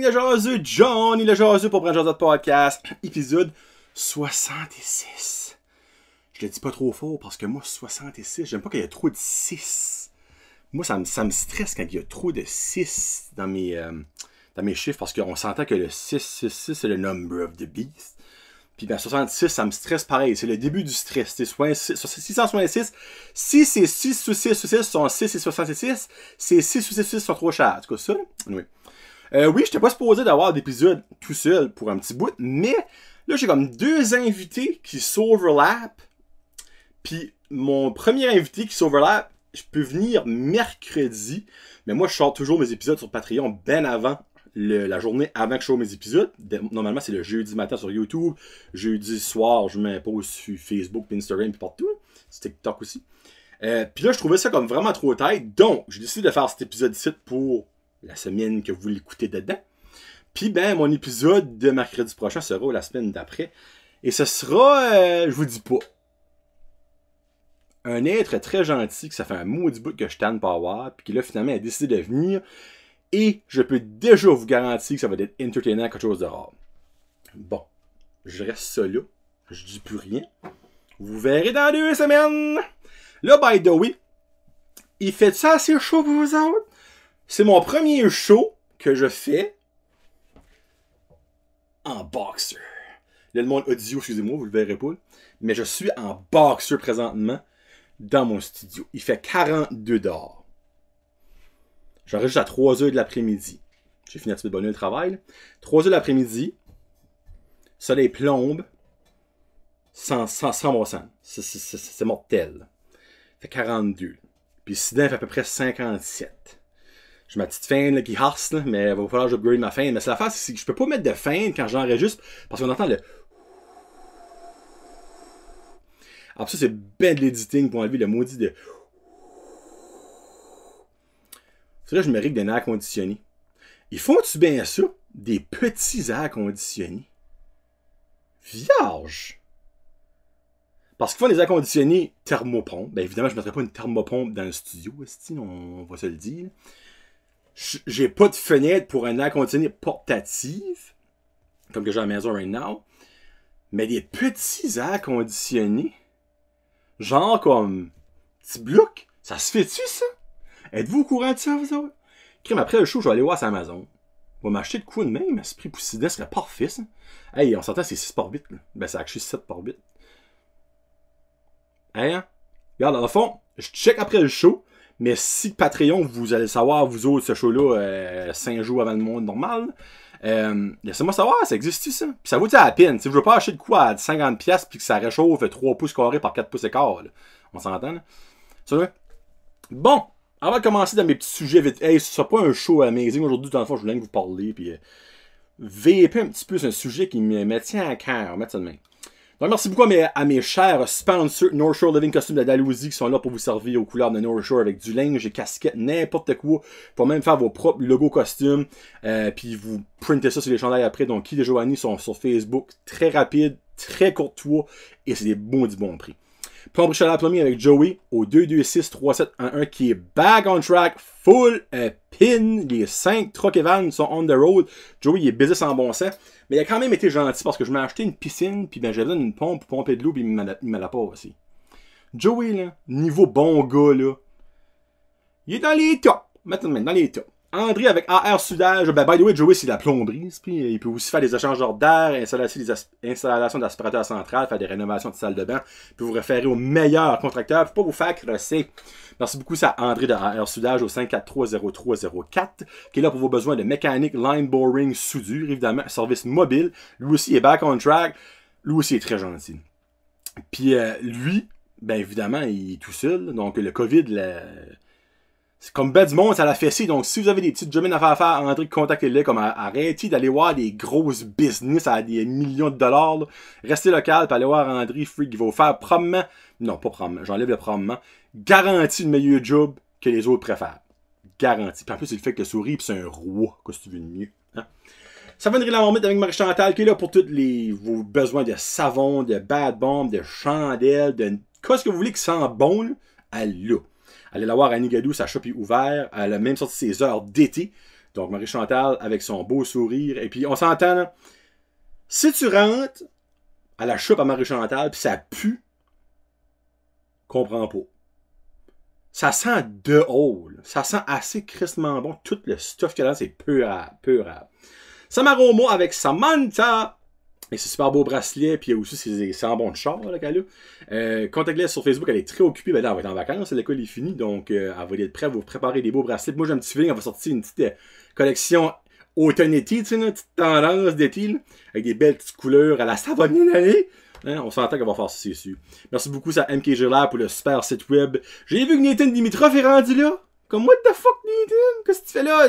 gang de John et le jaseux pour prendre de podcast, épisode 66. Je le dis pas trop fort parce que moi, 66, j'aime pas qu'il y ait trop de 6. Moi, ça me, ça stresse quand il y a trop de 6 dans mes, dans mes chiffres parce qu'on s'entend que le 666, c'est le number of the beast. Puis dans 66, ça me stresse pareil. C'est le début du stress. C'est 666. Si c'est 6 sous 6 sous 6 sont 6 et 66, c'est 6 sous 6 sont trop chers. En tout ça, Oui. Euh, oui, n'étais pas supposé d'avoir d'épisode tout seul pour un petit bout, mais là, j'ai comme deux invités qui s'overlappent. Puis mon premier invité qui s'overlappe, je peux venir mercredi. Mais moi, je sors toujours mes épisodes sur Patreon ben avant la journée avant que je sorte mes épisodes. Ben, normalement, c'est le jeudi matin sur YouTube. Jeudi soir, je m'impose sur Facebook, Instagram, puis partout. C'est TikTok aussi. Euh, puis là, je trouvais ça comme vraiment trop tête. Donc, j'ai décidé de faire cet épisode-ci pour la semaine que vous l'écoutez dedans. Puis ben, mon épisode de mercredi prochain sera la semaine d'après. Et ce sera, euh, je vous dis pas, un être très gentil que ça fait un du bout que je tanne pas avoir, puis qui là finalement a décidé de venir. Et je peux déjà vous garantir que ça va être entertainant quelque chose de rare. Bon, je reste solo, là. Je dis plus rien. Vous verrez dans deux semaines. Là, by the way, il fait ça assez chaud pour vous autres? C'est mon premier show que je fais en boxer. le monde audio, oh, excusez-moi, vous le verrez pas. Mais je suis en boxer présentement dans mon studio. Il fait 42 dehors. J'arrive à 3h de l'après-midi. J'ai fini un petit peu de bonne le travail. 3h de l'après-midi, soleil plombe, sans, sans, C'est mortel. Il fait 42. Puis Sidin fait à peu près 57. J'ai ma petite feinte qui harce, mais il va falloir que j'upgrade ma fin Mais c'est face c'est que je peux pas mettre de feinte quand j'enregistre parce qu'on entend le. Alors ça, c'est ben de l'editing pour enlever le maudit de. C'est là je mérite d'un air conditionné. Ils font-tu bien ça? Des petits airs conditionnés. Vierge! Parce qu'ils font des airs conditionnés thermopompes. ben évidemment, je ne mettrai pas une thermopompe dans le studio, on va se le dire j'ai pas de fenêtre pour un air conditionné portatif, comme que j'ai à la maison right now, mais des petits airs conditionnés, genre comme petit bloc, ça se fait-tu ça? Êtes-vous au courant de ça, vous autres? après le show, je vais aller voir sa Amazon. On va m'acheter de coup de même, à ce prix poussidin serait parfait, ça. Hey, on s'entend, c'est 6 par bit, là. Ben, c'est 7 par bit. Hein? Regarde, dans le fond, je check après le show. Mais si Patreon, vous allez savoir, vous autres, ce show-là, 5 euh, jours avant le monde normal, euh, laissez-moi savoir, ça existe ça? Puis ça vaut à la peine. Si je veux pas acheter de quoi à 50$ puis que ça réchauffe 3 pouces carrés par 4 pouces et on s'entend. Bon, avant de commencer dans mes petits sujets vite, hey, ce pas un show amazing aujourd'hui, dans le fond, je voulais que vous parler. Puis, euh, VP un petit peu, c'est un sujet qui me, tient à cœur, mettre ça de main. Donc, ben, merci beaucoup à mes, chers sponsors North Shore Living Costume de Dalhousie qui sont là pour vous servir aux couleurs de North Shore avec du linge des casquettes, n'importe quoi. Pour même faire vos propres logos costumes. et euh, puis vous printez ça sur les chandails après. Donc, qui et Joanie sont sur Facebook. Très rapide, très courtois et c'est des bons du bon prix. Puis on brichait la avec Joey au 2 2 6 3 7 1 qui est back on track, full euh, pin. Les 5 et Evans sont on the road. Joey il est business sans bon sens. Mais il a quand même été gentil parce que je m'ai acheté une piscine, puis ben, j'avais besoin d'une pompe pour pomper de l'eau, puis il me l'a pas aussi. Joey, là, niveau bon gars, là, il est dans les tops. Maintenant, dans les tops. André avec AR Soudage. Ben, by the way, Joey, c'est la plomberie. Puis il peut aussi faire des échanges d'air, installation d'aspirateur central, faire des rénovations de salles de bain. Puis vous référer aux meilleurs contracteurs. pour pas vous faire crosser. Merci beaucoup, ça, André de AR Sudage au 5430304 qui est là pour vos besoins de mécanique, line boring, soudure, évidemment, service mobile. Lui aussi est back on track. Lui aussi est très gentil. Puis euh, lui, ben évidemment, il est tout seul. Donc le COVID, le comme ben du monde, ça la fait si Donc, si vous avez des petites jobs à faire, à faire André, contactez-les. Comme arrêtez d'aller voir des grosses business à des millions de dollars. Restez local, puis allez voir André Freak. qui va vous faire probablement, non pas probablement, j'enlève le probablement, garantie le meilleur job que les autres préfèrent. Garantie. Puis en plus, il fait que souris, puis c'est un roi. Qu'est-ce que tu veux de mieux? Hein? Ça va la marmite avec Marie Chantal qui est là pour tous les, vos besoins de savon, de bad bomb, de chandelles, de. Qu'est-ce que vous voulez qui sent bon? Elle est Allez la voir à Nigadou, sa shop est ouvert. Elle a même sorti ses heures d'été. Donc Marie Chantal avec son beau sourire. Et puis on s'entend, si tu rentres à la chope à Marie Chantal, puis ça pue, comprends pas. Ça sent de haut. Ça sent assez crissement bon. Tout le stuff qu'elle a là, c'est peu à, peu Samaromo avec Samantha. Et c'est super beau bracelet, puis il y a aussi ses, ses de char qu'elle a. Euh, Contactez-la sur Facebook, elle est très occupée. Ben, elle va être en vacances, l'école est finie, donc euh, elle va être prête à vous préparer des beaux bracelets. moi, j'ai un petit feeling, elle va sortir une petite euh, collection collection tu sais, une petite tendance d'été, avec des belles petites couleurs à la savonnière d'année. Hein, on s'entend qu'elle va faire ça, c'est sûr. Merci beaucoup à MKG Lab pour le super site web. J'ai vu que Nathan Dimitrov est rendu là. Comme, what the fuck, Nathan? Qu'est-ce que tu fais là?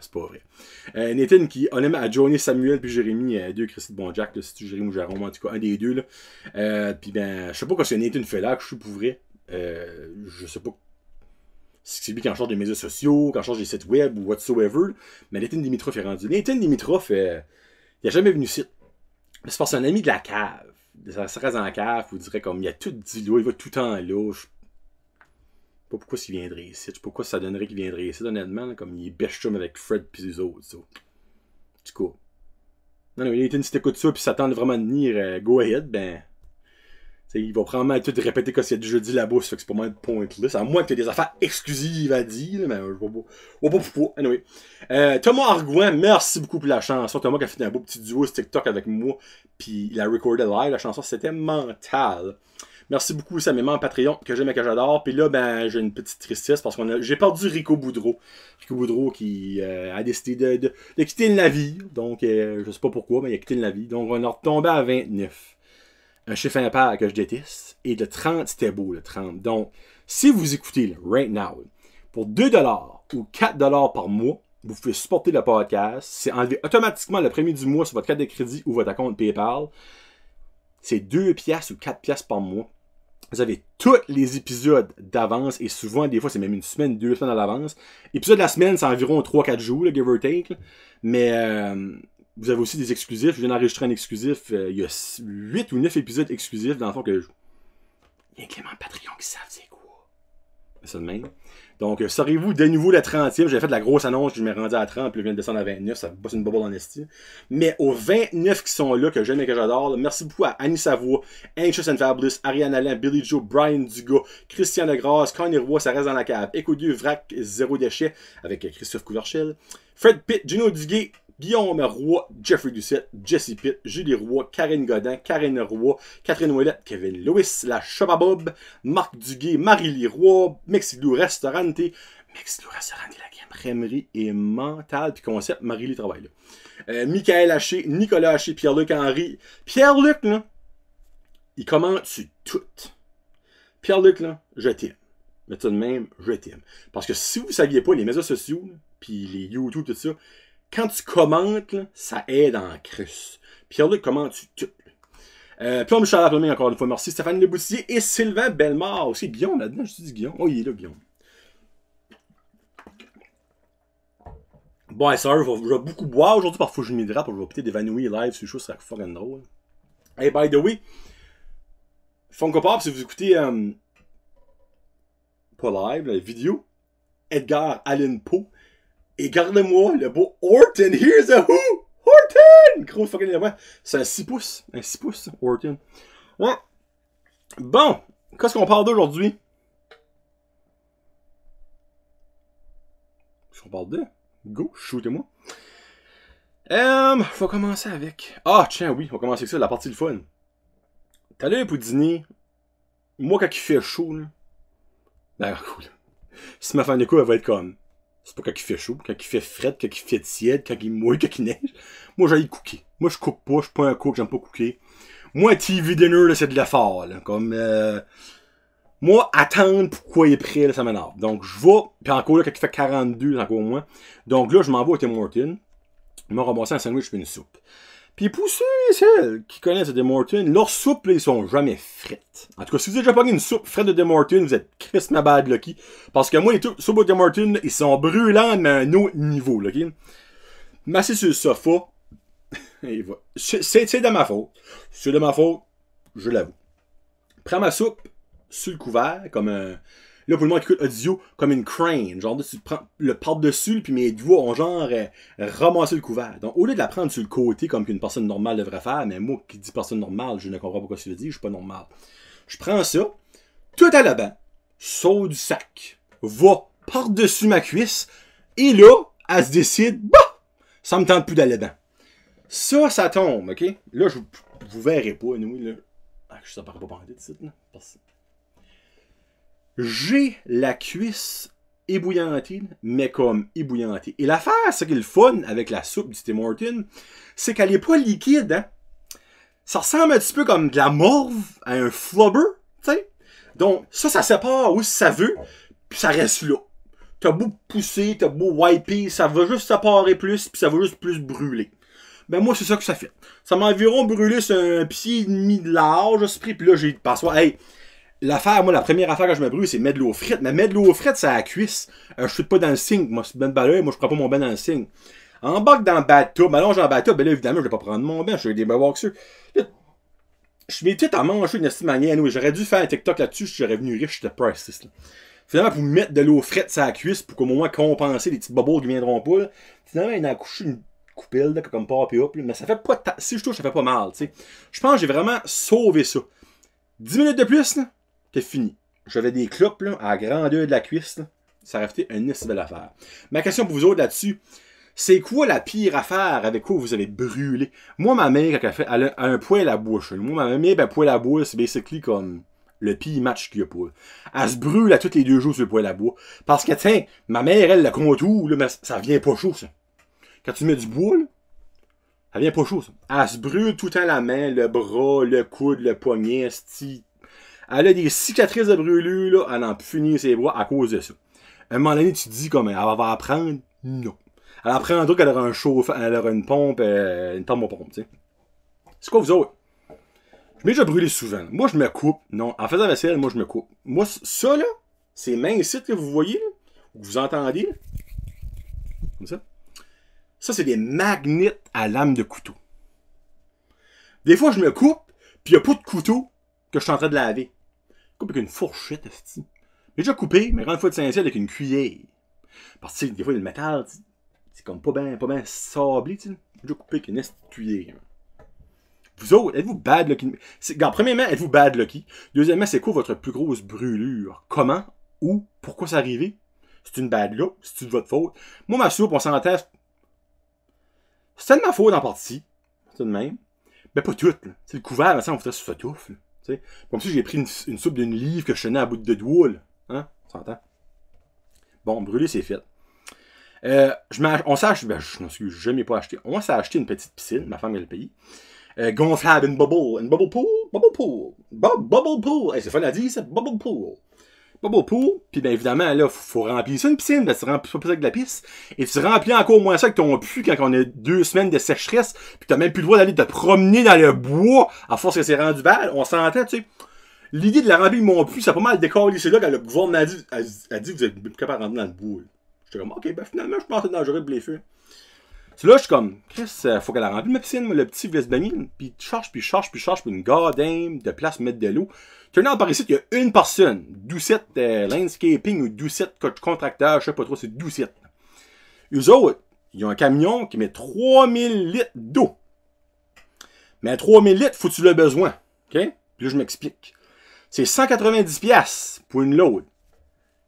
C'est pas vrai. Euh, Nathan qui honnêtement, a à Johnny Samuel puis Jérémy, euh, deux Christy de Bonjack, le si tu Jérémy ou Jérôme, en tout cas, un des deux. Là. Euh, puis ben, je sais pas quand c'est Nathan fait là, que je suis pour vrai. je sais pas si c'est lui qui en charge des médias sociaux, qui en charge des sites web ou whatsoever. Mais Nathan Dimitrov est rendu. Nathan Dimitrov, il a jamais venu ici. C'est parce un ami de la cave. Ça serait dans la cave, vous direz comme il a tout dit il va tout le temps là. Je pourquoi s'il viendrait ici. pourquoi ça donnerait qu'il viendrait ici, honnêtement. comme il est bechum avec Fred pis les autres. Du coup. Non, non, il une petite écoute ça puis s'attend vraiment de venir euh, go ahead, ben. Il va prendre à tout répéter que a déjà dit là-bas, ça pour que c'est pas mal pointless. À moins que tu des affaires exclusives à dire, mais je vois pas. pourquoi. Anyway. Euh, Thomas argouin merci beaucoup pour la chanson. Thomas qui a fait un beau petit duo sur TikTok avec moi, puis il a recordé live. La chanson, c'était mental. Merci beaucoup, mes membres Patreon, que j'aime et que j'adore. Puis là, ben, j'ai une petite tristesse parce que j'ai perdu Rico Boudreau. Rico Boudreau qui euh, a décidé de, quitter le navire. Donc, euh, je sais pas pourquoi, mais il a quitté le navire. Donc, on est retombé à 29. Un chiffre impair que je déteste. Et de 30, c'était beau, le 30. Donc, si vous écoutez le Right Now, pour 2$ ou 4$ par mois, vous pouvez supporter le podcast. C'est enlevé automatiquement le premier du mois sur votre carte de crédit ou votre compte PayPal. C'est 2 piastres ou 4 piastres par mois. Vous avez tous les épisodes d'avance et souvent, des fois, c'est même une semaine, deux semaines à l'avance. Épisode de la semaine, c'est environ 3-4 jours, le give or take. Mais euh, vous avez aussi des exclusifs. Je viens d'enregistrer un exclusif. Euh, il y a 8 ou 9 épisodes exclusifs, dans le fond, que je... Il y a un Clément Patreon qui savent c'est quoi. C'est ça de même. Donc, euh, serez-vous de nouveau la 30e? J'avais fait de la grosse annonce, je m'ai rendu à 30, puis je viens de descendre à 29. Ça bosse une bubble en esti. Mais aux 29 qui sont là, que j'aime et que j'adore, merci beaucoup à Annie Savoie, Anxious and Fabulous, Ariane Allen, Billy Joe, Brian Dugo, Christian Grasse, Connie Roy, ça reste dans la cave, Écoute Vrac, Zéro Déchet, avec Christophe Couverchel, Fred Pitt, Juno Duguay, Guillaume Roy, Jeffrey Doucette, Jesse Pitt, Julie Roy, Karine Godin, Karine Roy, Catherine Ouellette, Kevin Lewis, La Chababob, Marc Duguay, Marie-Lee Roy, Mexilou Restaurante, Mexilou Restaurante, la Rémerie et mentale, puis concept, marie Ly travaille là. Euh, Michael Haché, Nicolas Haché, Pierre-Luc Henry. Pierre-Luc, là, il commente tout. Pierre-Luc, là, je t'aime. Mais tout de même, je t'aime. Parce que si vous ne saviez pas, les médias sociaux, puis les YouTube, tout ça, quand tu commentes, ça aide en crus. Pierre-Luc commentes-tu tu? Euh, puis on me chante la encore une fois. Merci Stéphane Leboussier et Sylvain Belmar aussi. Guillaume là-dedans, je dis Guillaume. Oh, il est là, Guillaume. Bon, ça, je vais beaucoup boire aujourd'hui parce que je m'hydrate, je vais peut-être évanouir live sur le show, ça serait fucking drôle. Hey, by the way, Funko Pop, si vous écoutez, euh, pas live, la vidéo, Edgar Allen Poe, et garde moi le beau Orton. Here's a who? Horton! Gros fucking élément. C'est un 6 pouces. Un 6 pouces, Orton. Bon. Qu'est-ce qu'on parle d'aujourd'hui? Qu'est-ce qu'on parle de? Go, shootez-moi. Um, faut commencer avec. Ah, tiens, oui, on va commencer avec ça, la partie du fun. T'as l'air pour dîner. Moi, quand il fait chaud, là. Ben, cool. Si ma femme de elle va être comme. C'est pas quand il fait chaud, quand il fait fret, quand il fait tiède, quand il mouille, quand il neige. Moi, j'aille cooker. Moi, je coupe pas, je suis pas un cook, j'aime pas cooker. Moi, TV dinner, là, c'est de l'effort, là. Comme, euh... Moi, attendre pourquoi il est prêt, ça m'énerve. Donc, je vais, puis encore là, quand il fait 42, encore au moins. Donc là, je m'en vais au Tim Horton, Il m'a remboursé un sandwich et une soupe. Puis pour ceux et celles qui connaissent Tim Hortons, leurs soupes, elles ils sont jamais frites. En tout cas, si vous avez déjà pogné une soupe frite de Tim vous êtes ma bad lucky. Parce que moi, les soupes de Tim ils sont brûlants, mais à un autre niveau, Lucky. Massé sur le sofa, c'est de ma faute. C'est de ma faute, je l'avoue. Prends ma soupe sur le couvert, comme un... Là, pour le moment, écoute audio comme une crane. Genre, tu prends le par-dessus, puis mes doigts ont genre euh, ramassé le couvert. Donc, au lieu de la prendre sur le côté comme qu'une personne normale devrait faire, mais moi qui dis personne normale, je ne comprends pas pourquoi tu le dis, je suis pas normal. Je prends ça, tout à la banque, saut du sac, va par-dessus ma cuisse, et là, elle se décide, bah, ça me tente plus d'aller dedans. Ça, ça tombe, ok? Là, je vous verrez pas, nous, là. Ah, je ne pas pendant de suite, là. Parce j'ai la cuisse ébouillantée, mais comme ébouillantée. Et l'affaire, c'est qu'il le fun avec la soupe du Tim Martin, c'est qu'elle est pas liquide, hein. Ça ressemble un petit peu comme de la morve à un flubber, tu sais? Donc, ça, ça sépare où ça veut, puis ça reste là. T'as beau pousser, t'as beau wiper, ça va juste séparer plus, puis ça va juste plus brûler. Ben moi, c'est ça que ça fait. Ça m'a environ brûlé sur un pied et demi de large, pris, puis là, j'ai... Parce hey, l'affaire, moi, la première affaire que je me brûle, c'est mettre de l'eau frite. Mais mettre de l'eau frite, c'est à la cuisse. Euh, je je suis pas dans le sink. Moi, c'est bonne balai, moi, je prends pas mon bain dans le sink. Embarque dans le mais m'allonge dans le bateau, ben là, évidemment, je vais pas prendre mon bain, je vais des bains sur. Je suis tout à manger une certaine manière. oui. J'aurais dû faire un TikTok là-dessus, je serais venu riche, de priceless. Finalement, pour mettre de l'eau frette sur la cuisse, pour qu'au moins compenser les petites bobos qui viendront pas, finalement, il a accouché une coupelle, comme pop et hop, mais ça fait pas. Si je touche, ça fait pas mal, tu sais. Je pense que j'ai vraiment sauvé ça. 10 minutes de plus, là, c'est fini. J'avais des clopes à la grandeur de la cuisse. Ça aurait été une belle affaire. Ma question pour vous autres là-dessus, c'est quoi la pire affaire avec quoi vous avez brûlé? Moi, ma mère, quand elle, fait, a un poil à bouche. Moi, ma mère, ben, poil à bouche, c'est basically comme le pire match qu'il y a pour elle. Elle se brûle à tous les deux jours sur le poêle à bouche. Parce que, tiens, ma mère, elle, le contour, là, mais ça vient pas chaud, ça. Quand tu mets du bois, ça ça vient pas chaud, ça. Elle se brûle tout à la main, le bras, le coude, le poignet, sti, elle a des cicatrices de brûlure, là, elle en finit ses bras à cause de ça. À un moment donné, tu te dis comme elle va apprendre. Non. Elle apprendra qu'elle aura un chauffeur, elle aura une pompe, euh, une pompe, tu sais. C'est quoi vous autres? Je m'ai déjà brûlé souvent. Moi, je me coupe. Non, en faisant la vaisselle, moi, je me coupe. Moi, ça, là, ces mains ici que vous voyez, là, que vous entendez, comme ça, ça, c'est des magnets à lame de couteau. Des fois, je me coupe, puis il n'y a pas de couteau que je suis en train de laver. Coupe avec une fourchette, esti. J'ai déjà coupé, mais grande fois de saint avec une cuillère. Parce que, des fois, le métal, c'est comme pas bien pas bien sablé, tu sais. J'ai déjà coupé avec une cuillère. Vous autres, êtes-vous bad lucky? premièrement, êtes-vous bad lucky? Deuxièmement, c'est quoi votre plus grosse brûlure? Comment? Où? Pourquoi ça arrivé? C'est une bad luck? cest de votre faute? Moi, ma soupe, on s'en teste. C'est de ma faute en partie. C'est de même. Mais ben, pas toute. C'est le couvert, ça, on voudrait se sa comme si j'ai pris une, soupe d'une livre que je tenais à bout de doule. Hein? tu T'entends? Bon, brûler, c'est fait. Euh, on s'est acheté, ben, je ne suis jamais pas acheté. On s'est acheté une petite piscine, ma femme elle le pays. Euh, gonflable, une bubble, une bubble pool, bubble pool, bubble pool. Hey, c'est fun à dire, c'est bubble pool pas beau pool, puis bien évidemment, là, faut, remplir ça une piscine, ben, tu remplis pas plus avec de la piste, et tu remplis encore moins ça que ton pu quand on a deux semaines de sécheresse, puis t'as même plus le droit d'aller te promener dans le bois à force que c'est rendu bal, on s'entend, tu sais. L'idée de la remplir mon puits, ça a pas mal décollé, c'est là que le gouvernement a dit, a, a dit vous êtes capable de rentrer dans le bois. J'étais comme, ok, ben finalement, je pense que c'est dangereux pour les feux. C'est là, je suis comme, Chris, euh, faut qu'elle a rempli ma piscine, moi, le petit vestbanine. Puis tu charges, puis charge, puis charge, puis une goddamn de place mettre de l'eau en par ici, il y a une personne. Doucette euh, Landscaping ou Doucette Contracteur, je sais pas trop, c'est Doucette. Eux autres, ils ont un camion qui met 3000 litres d'eau. Mais 3000 litres, faut tu le besoin. OK? Puis là, je m'explique. C'est 190 pièces pour une load.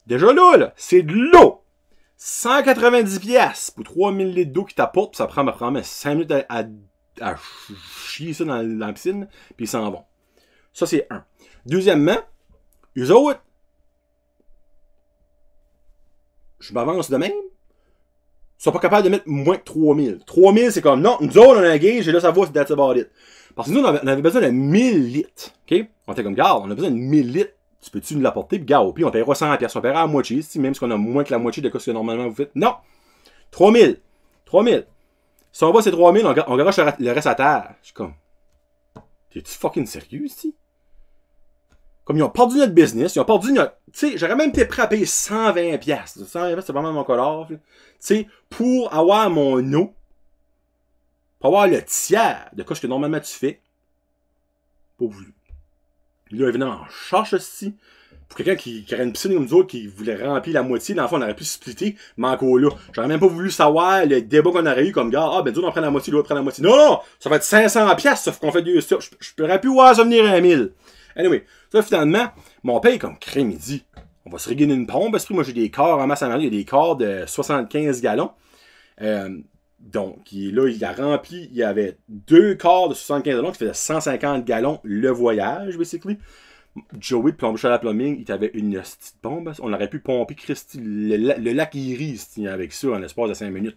Déjà là, là c'est de l'eau. 190 pièces pour 3000 litres d'eau qui t'apporte, ça prend, 5 minutes à, chier ça dans, la piscine, puis ils s'en vont. Ça, c'est un. Deuxièmement, eux autres, je m'avance de même, ils sont pas capables de mettre moins que 3000. 3000, c'est comme, non, nous autres, on a un gauge, et là, ça va, c'est that's about it. Parce que nous, on avait, besoin de 1000 litres, OK? On était comme, gars, on a besoin de 1000 litres, tu peux-tu nous l'apporter, puis au pire, on paiera 100 pièces, on paiera à moitié, si même si on a moins que la moitié de ce que normalement vous faites. Non! 3000! 3000! Si on va, c'est 3000, on, on garoche le reste à terre. Je suis comme, t'es-tu fucking sérieux, ici? comme ils ont perdu notre business, ils ont perdu notre... Tu sais, j'aurais même été prêt à payer 120 pièces. 120 c'est vraiment mon color. Tu sais, pour avoir mon eau, pour avoir le tiers de ce que normalement tu fais, pas voulu. Là, évidemment, en charge aussi. Pour quelqu'un qui, qui, aurait une piscine comme nous autres, qui voulait remplir la moitié, dans le fond, on aurait pu splitter, mais encore là. J'aurais même pas voulu savoir le débat qu'on aurait eu comme gars. Ah, ben, nous on prend la moitié, l'autre prend la moitié. Non, non, ça va être 500 pièces, sauf qu'on fait du... Je, je, pourrais plus voir ça venir à 1000. Anyway, ça finalement, mon père est comme crème midi. On va se régler une pompe parce que moi j'ai des corps en masse à il y a des corps de 75 gallons. Euh, donc, là, il a rempli, il y avait deux corps de 75 gallons qui faisaient 150 gallons le voyage, basically. Joey de à la Plumbing, il avait une petite pompe. On aurait pu pomper le, lac Iris avec ça en l'espace de 5 minutes.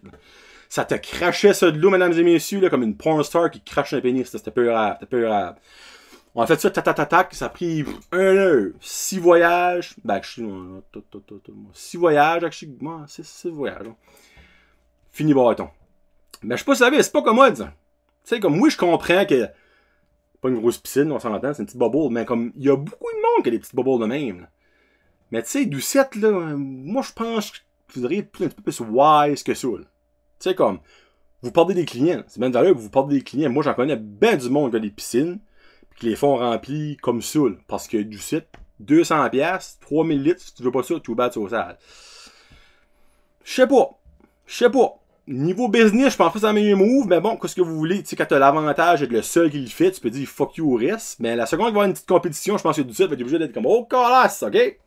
Ça te crachait ça de l'eau, mesdames et messieurs, comme une porn qui crache un pénis. C'était peu grave, c'était peu rare. On a fait ça, tac, ça a pris un heure, six voyages, ben, je euh, six voyages, moi, c'est six voyages. Fini bâton. Mais ben, je sais pas si c'est pas commode, ça. Tu sais, comme, oui, je comprends que, pas une grosse piscine, on s'en entend c'est une petite bubble, mais comme, il y a beaucoup de monde qui a des petites bubbles de même, Mais tu sais, Doucette, là, moi, je pense que vous devriez être un petit peu plus wise que ça, Tu sais, comme, vous parlez des clients, c'est bien d'ailleurs que vous parlez des clients. Moi, j'en connais bien du monde qui a des piscines qui les font remplis comme ça, parce que du site, 200 pièces, 3000 litres, si tu veux pas ça, tu bats sale. Je sais pas. Je sais pas. Niveau business, je pense pas que c'est un meilleur move, mais bon, qu'est-ce que vous voulez? Tu sais, quand t'as l'avantage d'être le seul qui le fait, tu peux dire fuck you au reste. Mais la seconde, il va avoir une petite compétition, je pense que du site va être obligé d'être comme oh colosse, ok?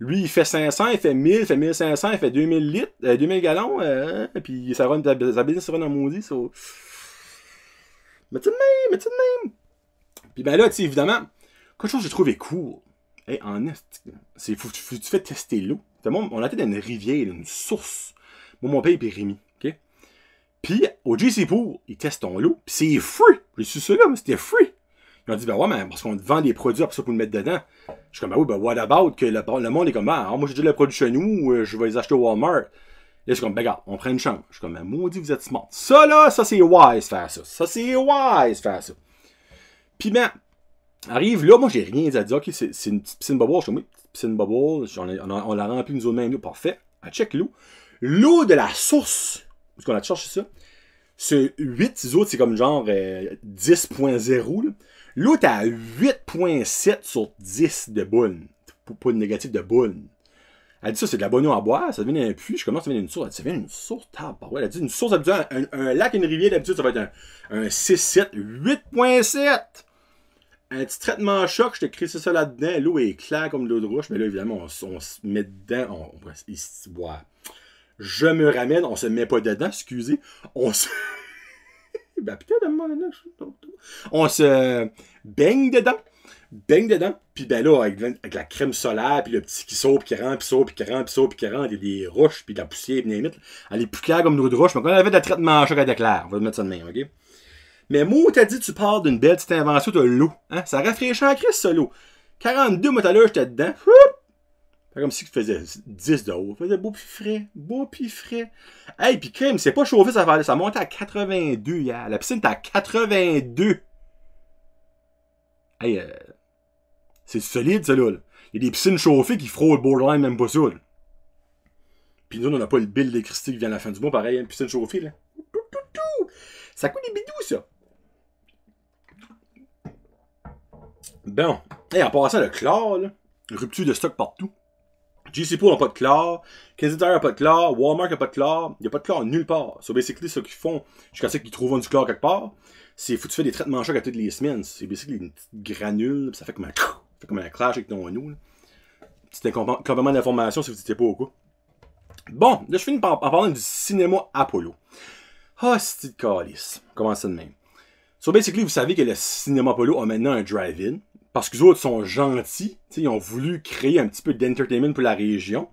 Lui, il fait 500, il fait 1000, il fait 1500, il fait 2000 litres, 2000 euh, gallons, et euh, puis ça run, sa business run en maudit, ça. Mais tu de même, mais tu de même. Puis ben là, tu évidemment, quelque chose que j'ai trouvé cool. Hey, en est, c'est fou, tu fais tester l'eau. On était dans une rivière, une source. Moi, mon père est Rémi. OK? Puis, au c'est Pour, ils testent ton loup, Puis c'est free. J'ai su cela, mais c'était free. Ils ont dit, ben ouais, mais parce qu'on te vend des produits, après ça, pour le mettre dedans. Je suis comme, ben oui, ben what about que le, monde est comme, ah, moi, j'ai déjà les produits chez nous, euh, je vais les acheter au Walmart. Là, je suis comme, ben regarde, on prend une chambre. Je suis comme, ben maudit, vous êtes smart. Ça là, ça c'est wise faire ça. Ça c'est wise faire ça arrive là, moi j'ai rien à dire. Ok, c'est une petite piscine bubble. Je suis une piscine bubble. On, l'a rempli nous autres même. Parfait. Elle check l'eau. L'eau de la source, Est-ce qu'on a cherché ça, ce 8 c'est comme genre 10.0. Euh, l'eau est à 8.7 sur 10 de boule Pas de négatif de boule Elle dit ça, c'est de la bonne eau à boire, ça devient un puits. Je commence, à venir une source. Elle dit, ça devient une source. Tab, Ouais. Elle dit, une source, d'habitude, un, lac et une rivière, d'habitude, ça va être un, un 6, 7, 8.7. Un petit traitement choc, je te crée ça là-dedans. L'eau est claire comme l'eau de rouge, mais là, évidemment, on, se met dedans. On, Je me ramène, on se met pas dedans, excusez. On se. ben, putain, On se baigne dedans baigne dedans, puis ben là, avec, la crème solaire, puis le petit qui saute, puis qui rentre, puis saute, puis qui rentre, puis saute, puis qui rentre, des roches, puis de la poussière, puis des mythes, elle est plus claire comme l'eau de roche, mais quand on avait de la traitement choc, elle était claire. On va mettre ça de main, OK? Mais moi, t'as dit, tu pars d'une belle petite invention de l'eau. Hein? Ça rafraîchit en crise, ça, l'eau. 42 l'heure, j'étais dedans. Fait Comme si tu faisais 10 de haut. faisait beau puis frais. Beau pis frais. Hey, puis crème, c'est pas chauffé, ça affaire Ça montait à 82 hier. La piscine tu as 82. Hey, euh, c'est solide, ça, là. Il y a des piscines chauffées qui frôlent borderline, même pas ça, Pis Puis nous, on n'a pas le bill d'électricité qui vient à la fin du mois, pareil, hein, une piscine chauffée, là. Ça coûte des bidous, ça. Bon. Et en passant, le chlore, là, rupture de stock partout. JC n'a pas de chlore, Kenzie Tire n'a pas de chlore, Walmart n'a pas de chlore, il n'y a pas de chlore nulle part. So basically, ce qu'ils font, jusqu'à ce qu'ils trouvent du chlore quelque part, c'est foutu faire des traitements chocs à toutes les semaines. C'est basically une petite granule, pis ça fait comme un, fait comme un clash avec ton eau. Petit un complément d'information si vous n'étiez pas au coup. Bon, là, je finis par, en parlant du cinéma Apollo. Ah, c'est de calice. Comment ça de même? So basically, vous savez que le cinéma Apollo a maintenant un drive-in parce que autres sont gentils, ils ont voulu créer un petit peu d'entertainment pour la région.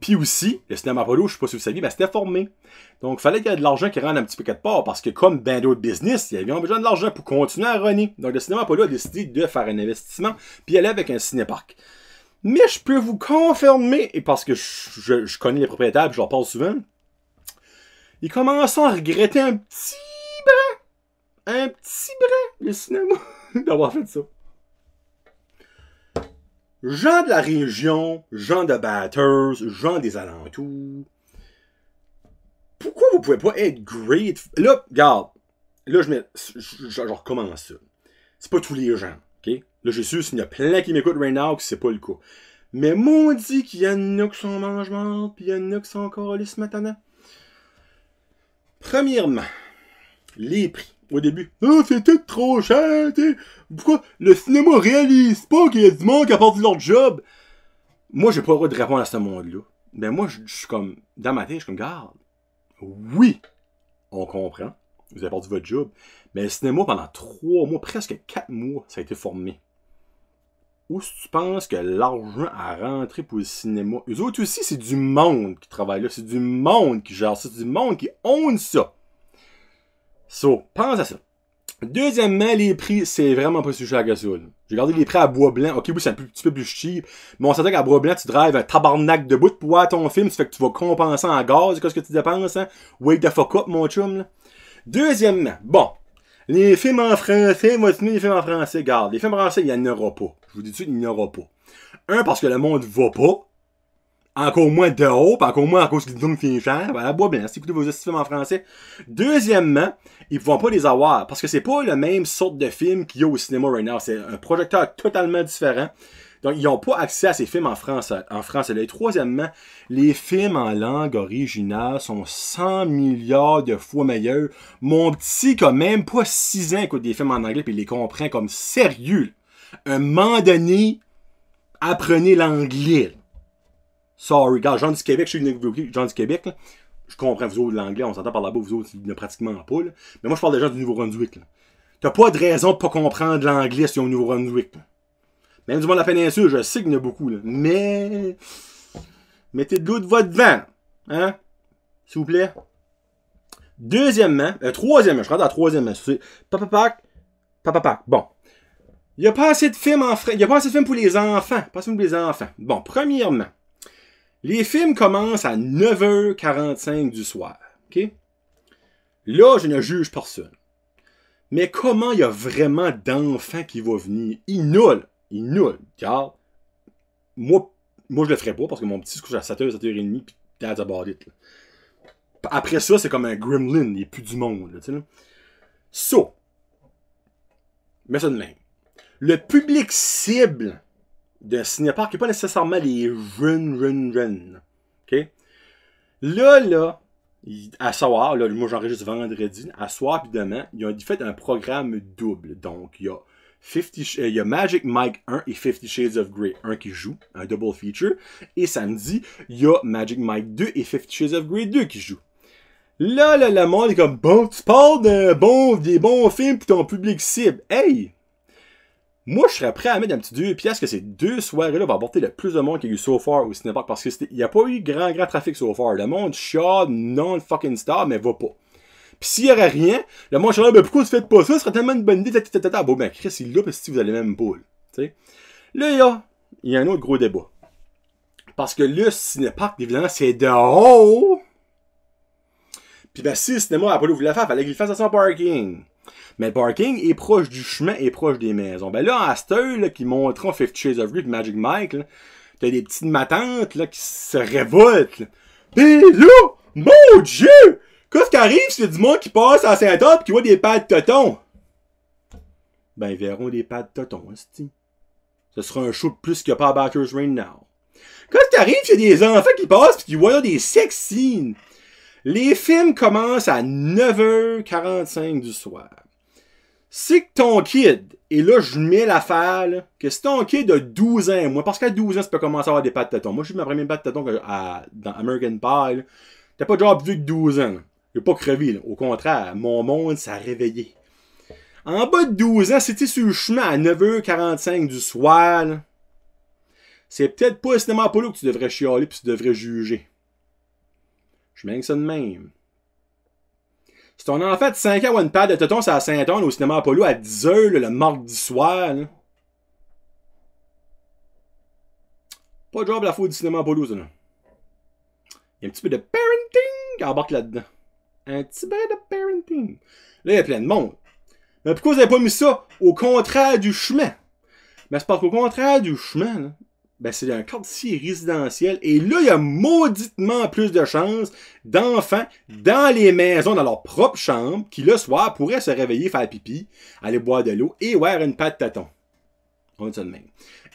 Puis aussi, le cinéma Apollo, je sais pas si vous savez, ben c'était formé. Donc, fallait qu'il y ait de l'argent qui rentre un petit peu quelque part, parce que comme ben d'autres business, il y avait besoin de l'argent pour continuer à runner. Donc, le cinéma Apollo a décidé de faire un investissement, puis aller avec un cinéparc. Mais je peux vous confirmer, et parce que je, connais les propriétaires, et je leur parle souvent, ils commencent à regretter un petit brin, un petit brin, le cinéma, d'avoir fait ça gens de la région, gens de Batters, gens des alentours, pourquoi vous pouvez pas être great? Là, regarde, là, je, mets, recommence ça. C'est pas tous les gens, OK? Là, j'ai su y a plein qui m'écoutent right now que c'est pas le cas. Mais maudit qu'il y en a qui sont mangement, puis il y a qui sont encore ce matin. Premièrement, les prix au début. Oh, c'est tout trop cher, Pourquoi le cinéma réalise pas qu'il y a du monde qui a leur job? Moi, j'ai pas le droit de répondre à ce monde-là. Mais ben, moi, je suis comme, dans ma tête, je suis comme, garde. Oui, on comprend. Vous avez perdu votre job. Mais le cinéma, pendant trois mois, presque quatre mois, ça a été formé. Où tu penses que l'argent a rentré pour le cinéma? Eux autres aussi, c'est du monde qui travaille là. C'est du monde qui gère ça. C'est du monde qui own ça. So, pense à ça. Deuxièmement, les prix, c'est vraiment pas sujet à la J'ai gardé les prix à bois blanc. Ok, oui, c'est un petit peu plus cheap. Mais on s'attend à bois blanc, tu drives un tabarnak de bout pour voir ton film. Ça fait que tu vas compenser en gaz, qu'est-ce que tu dépenses, hein? Wake the fuck up, mon chum, Deuxièmement, bon. Les films en français, moi, tu les films en français, garde. Les films en français, il n'y en aura pas. Je vous dis tout de suite, il n'y en aura pas. Un, parce que le monde va pas encore moins de haut, encore moins à cause du doom finissant, ben, la bois bien, si écoutez vos films en français. Deuxièmement, ils vont pas les avoir, parce que c'est pas le même sorte de film qu'il y a au cinéma right now. C'est un projecteur totalement différent. Donc, ils n'ont pas accès à ces films en France. En France, Et troisièmement, les films en langue originale sont 100 milliards de fois meilleurs. Mon petit, quand même pas 6 ans, écoute des films en anglais puis il les comprend comme sérieux. Un moment donné, apprenez l'anglais. Sorry, je gens du Québec, je suis du Québec, je comprends vous autres de l'anglais, on s'entend par là-bas, vous autres, il n'y pratiquement pas, là. mais moi je parle des gens du Nouveau-Brunswick. T'as pas de raison de pas comprendre l'anglais si on au Nouveau-Brunswick. Même du monde de la péninsule, je sais qu'il y en a beaucoup, là. mais mettez de l'eau de votre vent, hein, s'il vous plaît. Deuxièmement, euh, troisièmement, je rentre à troisième, c'est papa Bon, il n'y a pas assez de films en Il y a pas assez de films pour les enfants. Pas assez de films pour les enfants. Bon, premièrement, les films commencent à 9h45 du soir. OK? Là, je ne juge personne. Mais comment il y a vraiment d'enfants qui vont venir? Ils nulent. Ils Car, moi, moi, je le ferai pas parce que mon petit se couche à 7h, 7h30, puis that's about it. Après ça, c'est comme un gremlin. Il n'y a plus du monde. So, mais ça de même. Le public cible de Cinépar qui n'est pas nécessairement les run, run, run ». OK? Là, là, à soir là, moi j'enregistre vendredi, à soir puis demain, ils ont fait un programme double. Donc, il y a il y a Magic Mike 1 et 50 Shades of Grey 1 qui joue, un double feature. Et samedi, il y a Magic Mike 2 et 50 Shades of Grey 2 qui jouent. Là, là, le monde est comme, bon, tu parles de, bon, des bons films pour ton public cible. Hey! Moi, je serais prêt à mettre un petit 2 pièces que ces deux soirées-là vont apporter le plus de monde qu'il y a eu so far au cinépark parce qu'il n'y a pas eu grand, grand trafic so far. Le monde chiale non-fucking star, mais va pas. Pis s'il y aurait rien, le monde chiale, Mais ben, pourquoi tu fais pas ça? Ce serait tellement une bonne idée, Bon, ben Chris, il là parce que vous allez même tu là. Là, il y a un autre gros débat. Parce que le cinépark, évidemment, c'est de haut. Puis ben, si le cinéma n'a pas voulu la faire, fallait qu'il fasse à son parking. Mais le parking est proche du chemin et proche des maisons. Ben là, à Steuil, qui en Fifty Shades of Grey et Magic Mike, t'as des petites matantes là, qui se révoltent. Là. là, mon Dieu! Qu'est-ce qui arrive si du monde qui passe à Saint-Anne qui voit des pâtes de tonton? Ben, ils verront des pattes de totons, hein, Ce sera un show de plus que pas à Backers Rain Now. Qu'est-ce qui arrive c'est des enfants qui passent pis qui voient des sex scenes? Les films commencent à 9h45 du soir c'est que ton kid, et là, je mets l'affaire, que si ton kid a 12 ans, moi, parce qu'à 12 ans, tu peux commencer à avoir des pattes de tâtons, Moi, j'ai eu ma première patte de dans American Pie. T'as pas déjà vu que 12 ans. J'ai pas crevé, Au contraire, mon monde s'est réveillé. En bas de 12 ans, c'était sur le chemin à 9h45 du soir, c'est peut-être pas cinéma Apollo que tu devrais chialer puis tu devrais juger. Je m'en ça de même. Si ton enfant de 5 ans ou une paire de tétons, c'est à Saint-Anne au cinéma Apollo à 10h le mardi soir. Pas de job la faute du cinéma Apollo, ça. Là. Il y a un petit peu de parenting qui embarque là-dedans. Un petit peu de parenting. Là, il y a plein de monde. Mais pourquoi vous n'avez pas mis ça au contraire du chemin? Mais c'est parce qu'au contraire du chemin, là, ben c'est un quartier résidentiel. Et là, il y a mauditement plus de chances d'enfants dans les maisons, dans leur propre chambre, qui le soir pourraient se réveiller, faire pipi, aller boire de l'eau et voir une patte tâton. On dit ça de même.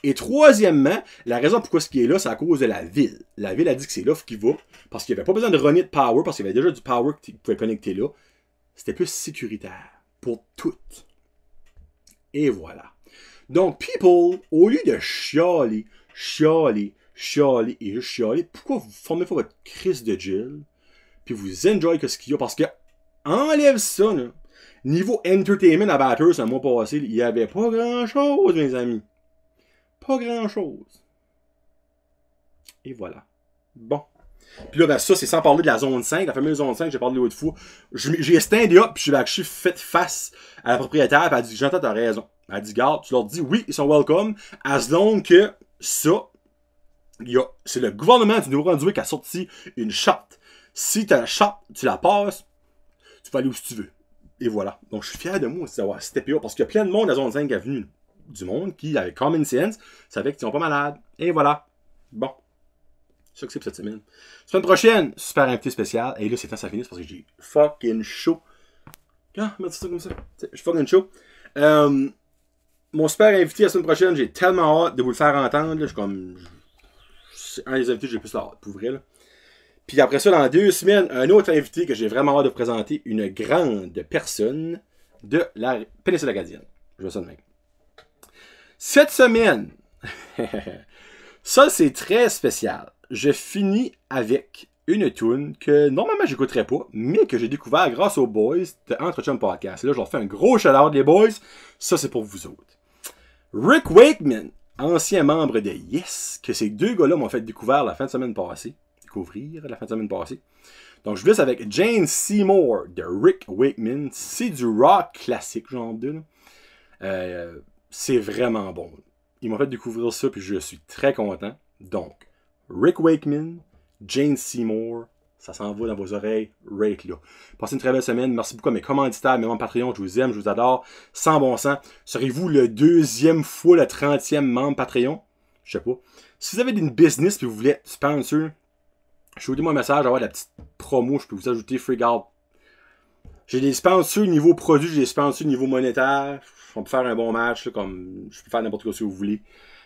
Et troisièmement, la raison pourquoi ce qui est là, c'est à cause de la ville. La ville a dit que c'est là qu'il va, parce qu'il n'y avait pas besoin de runner de power, parce qu'il y avait déjà du power qui pouvait connecter là. C'était plus sécuritaire pour toutes. Et voilà. Donc, people, au lieu de chialer chialer, chialer et juste chialer. Pourquoi vous formez pas votre crise de Jill, puis vous enjoy que ce qu'il y a, parce que enlève ça, là. Niveau entertainment à Batters, un mois passé, il y avait pas grand-chose, mes amis. Pas grand-chose. Et voilà. Bon. Puis là, ben ça, c'est sans parler de la zone 5, la fameuse zone 5, j'ai parlé l'autre fois. J'ai standé up, puis je, suis fait face à la propriétaire, puis elle dit, J'entends, t'as raison. Elle a dit, garde, tu leur dis, oui, ils sont welcome, as long que ça, c'est le gouvernement du Nouveau-Brunswick qui a sorti une charte. Si la charte, tu la passes, tu vas aller où tu veux. Et voilà. Donc, je suis fier de moi aussi d'avoir steppé up parce qu'il y a plein de monde à Zone 5 Avenue du monde qui, avec Common Sense, savait qu'ils sont pas malades. Et voilà. Bon. C'est ça que c'est pour cette semaine. Semaine prochaine, super invité spécial. Et là, c'est temps ça finisse parce que j'ai fucking chaud. Ah, mets ça comme ça. Je fucking chaud. Euh, mon super invité la semaine prochaine, j'ai tellement hâte de vous le faire entendre. Je suis comme. C'est un des invités que j'ai plus hâte, pour vrai. Puis après ça, dans deux semaines, un autre invité que j'ai vraiment hâte de présenter, une grande personne de la péninsule acadienne. Je vois ça de même. Cette semaine, ça c'est très spécial. Je finis avec une tune que normalement j'écouterais pas, mais que j'ai découvert grâce aux boys de Entre Chum Podcast. là, je leur fais un gros chaleur les boys. Ça, c'est pour vous autres. Rick Wakeman, ancien membre de Yes, que ces deux gars-là m'ont fait découvrir la fin de semaine passée. Découvrir la fin de semaine passée. Donc, je vous avec Jane Seymour de Rick Wakeman. C'est du rock classique, genre de. Euh, c'est vraiment bon. Ils m'ont fait découvrir ça, puis je suis très content. Donc, Rick Wakeman, Jane Seymour, ça s'en va dans vos oreilles, rate là. Passez une très belle semaine. Merci beaucoup à mes commanditaires, mes membres Patreon. Je vous aime, je vous adore. Sans bon sens. Serez-vous le deuxième fois le trentième membre Patreon? Je sais pas. Si vous avez une business et vous voulez être sponsor, vous moi mon message, avoir la petite promo. Je peux vous ajouter free J'ai des sponsors niveau produit, j'ai des sponsors niveau monétaire. On peut faire un bon match, comme je peux faire n'importe quoi si vous voulez.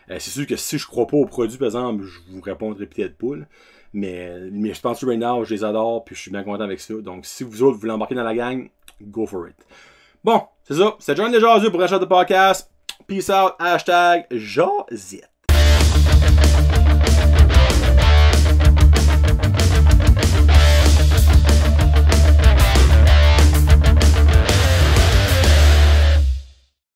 Euh, c'est sûr que si je crois pas au produit, par exemple, je vous répondrai peut-être poule. Mais, mais je pense que right je les adore, puis je suis bien content avec ça. Donc, si vous autres voulez embarquer dans la gang, go for it. Bon, c'est ça. C'est John Jazu pour Achat de Podcast. Peace out. Hashtag Josette.